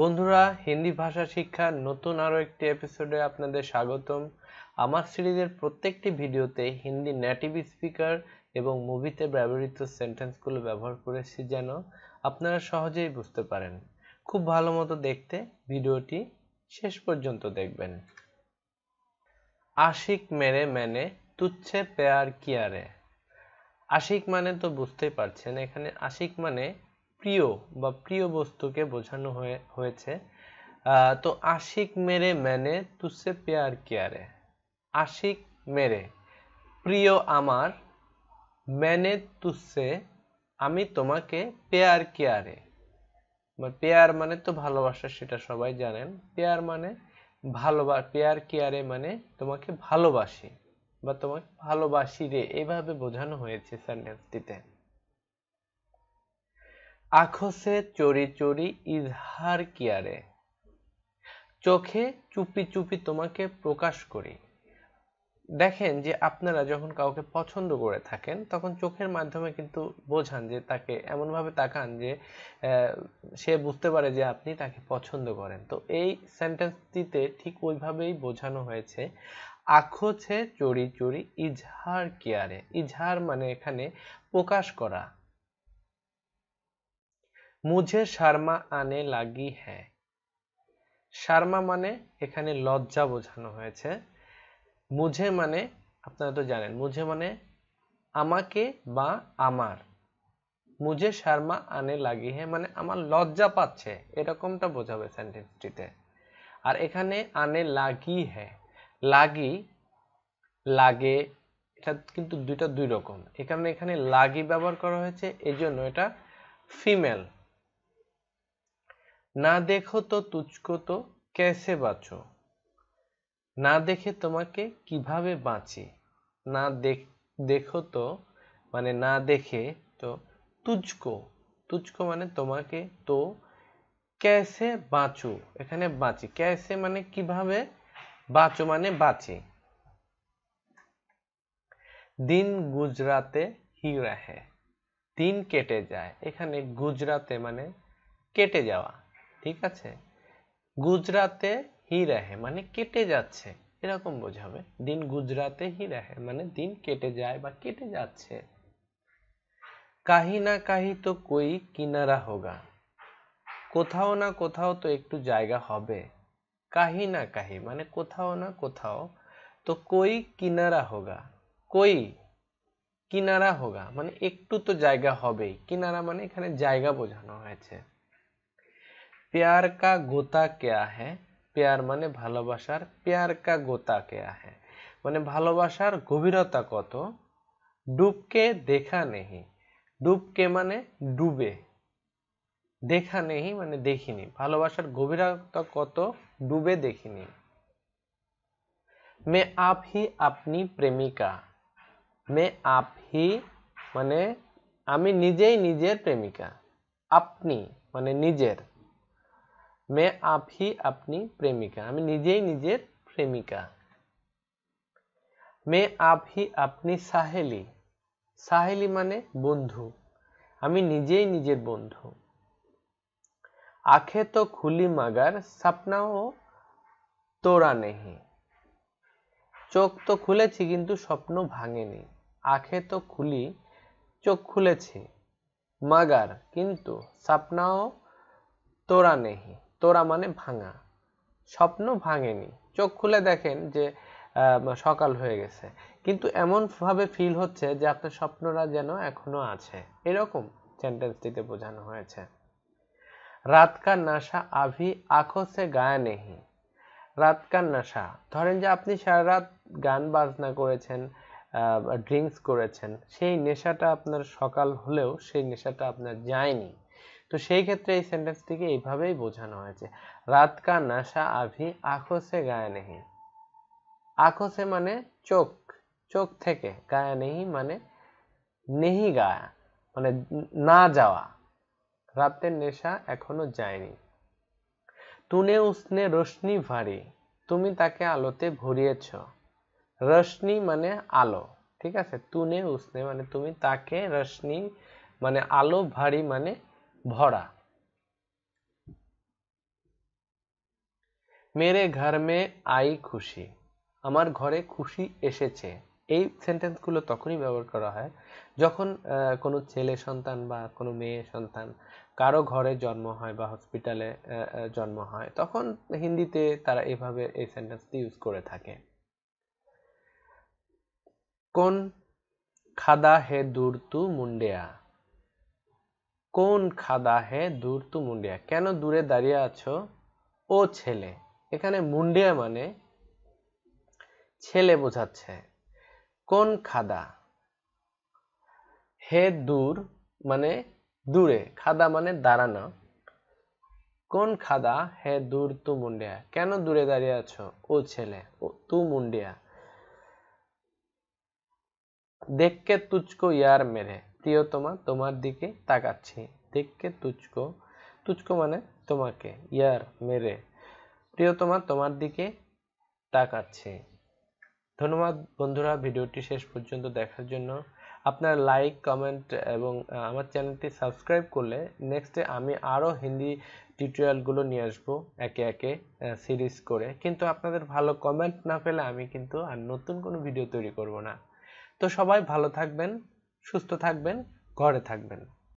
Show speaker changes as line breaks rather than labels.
বন্ধুরা হিন্দি ভাষা শিক্ষার নতুন আরও একটি এপিসোডে আপনাদের স্বাগতম আমার সিরিজের প্রত্যেকটি ভিডিওতে হিন্দি নেটিভ স্পিকার এবং মুভিতে ব্যবহৃত সেন্টেন্সগুলো ব্যবহার করেছি যেন আপনারা সহজেই বুঝতে পারেন খুব ভালো মতো দেখতে ভিডিওটি শেষ পর্যন্ত দেখবেন আশিক মেরে মেনে তুচ্ছে পেয়ার কিয়ারে আশিক মানে তো বুঝতেই পারছেন এখানে আশিক মানে প্রিয় বা প্রিয় বস্তুকে বোঝানো হয়ে হয়েছে তো আশিক মেরে মেনে তুসে পেয়ার কেয়ারে আশিক মেরে প্রিয় আমার ম্যানে তুসে আমি তোমাকে পেয়ার কেয়ারে পেয়ার মানে তো ভালোবাসা সেটা সবাই জানেন পেয়ার মানে ভালোবা পেয়ার কেয়ারে মানে তোমাকে ভালোবাসি বা তোমাকে ভালোবাসি রে এভাবে বোঝানো হয়েছে সেন্টেন্সটিতে আখসে চড়ি চড়ি ইজহার কিয়ারে চোখে চুপি চুপি তোমাকে প্রকাশ করি দেখেন যে আপনারা যখন কাউকে পছন্দ করে থাকেন তখন চোখের মাধ্যমে কিন্তু বোঝান যে তাকে এমনভাবে তাকান যে সে বুঝতে পারে যে আপনি তাকে পছন্দ করেন তো এই সেন্টেন্সটিতে ঠিক ওইভাবেই বোঝানো হয়েছে আখছে চড়ি চড়ি ইজহার কেয়ারে ইজহার মানে এখানে প্রকাশ করা মুঝে শর্মা আনে লাগি হ্যাঁ শর্মা মানে এখানে লজ্জা বোঝানো হয়েছে মুঝে মানে আপনারা তো জানেন মুঝে মানে আমাকে বা আমার মুঝে শর্মা আনে লাগি হ্যাঁ মানে আমার লজ্জা পাচ্ছে এরকমটা বোঝাবে সেন্টেন্সটিতে আর এখানে আনে লাগি হ্যাঁ লাগি লাগে এটা কিন্তু দুইটা দুই রকম এখানে এখানে লাগি ব্যবহার করা হয়েছে এই জন্য এটা ফিমেল না দেখো তো তুচকো তো কেসে বাঁচো না দেখে তোমাকে কিভাবে বাঁচি না দেখ দেখো তো মানে না দেখে তো তুচকো তুচকো মানে তোমাকে তো ক্যাসে বাঁচো এখানে বাঁচি ক্যাসে মানে কিভাবে বাঁচো মানে বাঁচি দিন গুজরাতে হি রাহে দিন কেটে যায় এখানে গুজরাতে মানে কেটে যাওয়া ঠিক আছে গুজরাতে হি রাহে মানে কেটে যাচ্ছে এরকম বোঝাবে দিন গুজরাতে হি রাহে মানে দিন কেটে যায় বা কেটে যাচ্ছে কাহি না কাহি তো কই কিনারা হোগা কোথাও না কোথাও তো একটু জায়গা হবে কাহি না কাহি মানে কোথাও না কোথাও তো কই কিনারা হোগা কই কিনারা হোগা মানে একটু তো জায়গা হবেই কিনারা মানে এখানে জায়গা বোঝানো হয়েছে प्यार का गोता क्या है प्यार माने ভালবাসার प्यार का गोता क्या है माने ভালবাসার গভীরতা কত ডুবকে দেখা nahi ডুবকে মানে ডুবে দেখা nahi মানে দেখিনি ভালবাসার গভীরতা কত ডুবে দেখিনি মে আপ হি apni প্রেমিকা মে আপ হি মানে আমি নিজেই নিজের প্রেমিকা apni মানে নিজের মে আপহি আপনি প্রেমিকা আমি নিজেই নিজের প্রেমিকা মে আপহি আপনি সাহেলি সাহেলি মানে বন্ধু আমি নিজেই নিজের বন্ধু আখে তো খুলি মাগার স্বপ্নাও তোরা নেহি চোখ তো খুলেছি কিন্তু স্বপ্ন ভাঙেনি আখে তো খুলি চোখ খুলেছি মাগার কিন্তু স্বপ্নাও তোরা নেহি তোরা মানে ভাঙা স্বপ্ন ভাঙেনি চোখ খুলে দেখেন যে সকাল হয়ে গেছে কিন্তু এমন ভাবে ফিল হচ্ছে যে আপনার স্বপ্নরা যেন এখনো আছে এরকম সেন্টেন্সটিতে বোঝানো হয়েছে রাত কা নাশা আভি আখসে সে নেহি রাত কা নাশা ধরেন যে আপনি সারা রাত গান বাজনা করেছেন ড্রিঙ্কস করেছেন সেই নেশাটা আপনার সকাল হলেও সেই নেশাটা আপনার যায়নি তো সেই ক্ষেত্রে এই সেন্টেন্সটিকে এইভাবেই বোঝানো হয়েছে রাত কা নাশা আভি আখোসে সে গায়ে নেহি আখোসে সে মানে চোখ চোখ থেকে গায়ে নেহি মানে নেহি গায়া মানে না যাওয়া রাতের নেশা এখনো যায়নি তুনে উষ্ণে রশ্মি ভারি তুমি তাকে আলোতে ভরিয়েছ রশ্মি মানে আলো ঠিক আছে তুনে উষ্ণে মানে তুমি তাকে রশ্মি মানে আলো ভারী মানে ভরা মেরে ঘর মে আই খুশি আমার ঘরে খুশি এসেছে এই সেন্টেন্সগুলো তখনই ব্যবহার করা হয় যখন কোনো ছেলে সন্তান বা কোনো মেয়ে সন্তান কারো ঘরে জন্ম হয় বা হসপিটালে জন্ম হয় তখন হিন্দিতে তারা এভাবে এই সেন্টেন্সটি ইউজ করে থাকে কোন খাদা হে দূর তু মুন্ডেয়া কোন খাদা হে হ্যাঁ, দূর তু মুন্ডিয়া কেন দূরে দাঁড়িয়ে আছো ও ছেলে এখানে মুন্ডিয়া মানে ছেলে বোঝাচ্ছে কোন খাদা হে দূর মানে দূরে খাদা মানে দাঁড়ানো কোন খাদা হে দূর তু মুন্ডিয়া কেন দূরে দাঁড়িয়ে আছো ও ছেলে ও তু মুন্ডিয়া দেখকে তুচকো ইয়ার মেরে প্রিয়তমা তোমার দিকে তাকাচ্ছি দেখকে তুচকো তুচকো মানে তোমাকে ইয়ার মেরে প্রিয়তমা তোমার দিকে তাকাচ্ছে ধন্যবাদ বন্ধুরা ভিডিওটি শেষ পর্যন্ত দেখার জন্য আপনার লাইক কমেন্ট এবং আমার চ্যানেলটি সাবস্ক্রাইব করলে নেক্সটে আমি আরও হিন্দি টিউটোরিয়ালগুলো নিয়ে আসবো একে একে সিরিজ করে কিন্তু আপনাদের ভালো কমেন্ট না পেলে আমি কিন্তু আর নতুন কোনো ভিডিও তৈরি করব না তো সবাই ভালো থাকবেন সুস্থ থাকবেন ঘরে থাকবেন